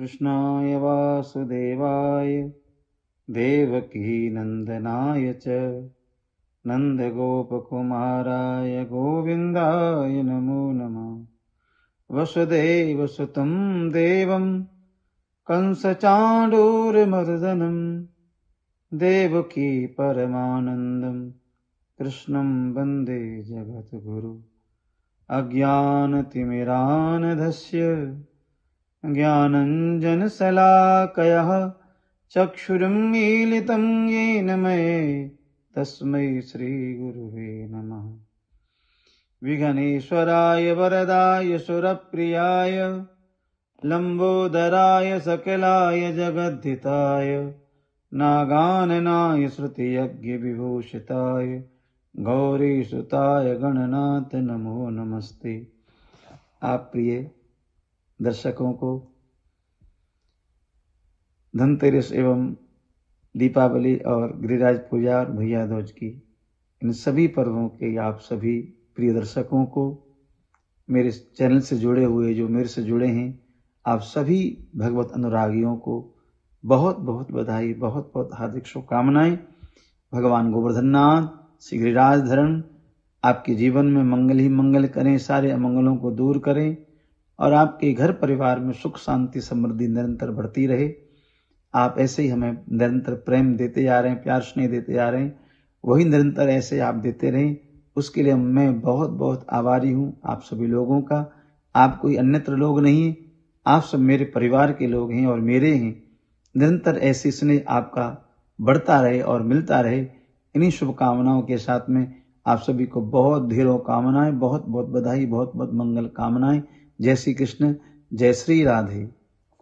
कृष्णाय वासुदेवाय देवकीनन्दनाय च नन्दगोपकुमाराय गोविन्दाय नमो नमः वसुदेवसुतं देवं मर्दनं देवकी परमानन्दं कृष्णं वन्दे जगद्गुरु अज्ञानतिमिरानधस्य ज्ञानञ्जनशलाकयः चक्षुरुन्मीलितं येन मये तस्मै श्रीगुरुवे नमः विघ्नेश्वराय वरदाय सुरप्रियाय लम्बोदराय सकलाय जगद्धिताय नागाननाय श्रुतियज्ञविभूषिताय गौरीसुताय गणनाथ नमो नमस्ते आप प्रिय दर्शकों को धनतेरस एवं दीपावली और गिरिराज पूजा और भैया ध्वज की इन सभी पर्वों के आप सभी प्रिय दर्शकों को मेरे चैनल से जुड़े हुए जो मेरे से जुड़े हैं आप सभी भगवत अनुरागियों को बहुत बहुत बधाई बहुत बहुत हार्दिक शुभकामनाएं भगवान गोवर्धन नाथ श्री गिरिराज धरण आपके जीवन में मंगल ही मंगल करें सारे अमंगलों को दूर करें और आपके घर परिवार में सुख शांति समृद्धि निरंतर बढ़ती रहे आप ऐसे ही हमें निरंतर प्रेम देते जा रहे हैं प्यार स्नेह देते जा रहे हैं वही निरंतर ऐसे आप देते रहें उसके लिए मैं बहुत बहुत आभारी हूँ आप सभी लोगों का आप कोई अन्यत्र लोग नहीं हैं आप सब मेरे परिवार के लोग हैं और मेरे हैं निरंतर ऐसे स्नेह आपका बढ़ता रहे और मिलता रहे इन्हीं शुभकामनाओं के साथ में आप सभी को बहुत ढेरों कामनाएं बहुत बहुत बधाई बहुत बहुत मंगल कामनाएं जय श्री कृष्ण जय श्री राधे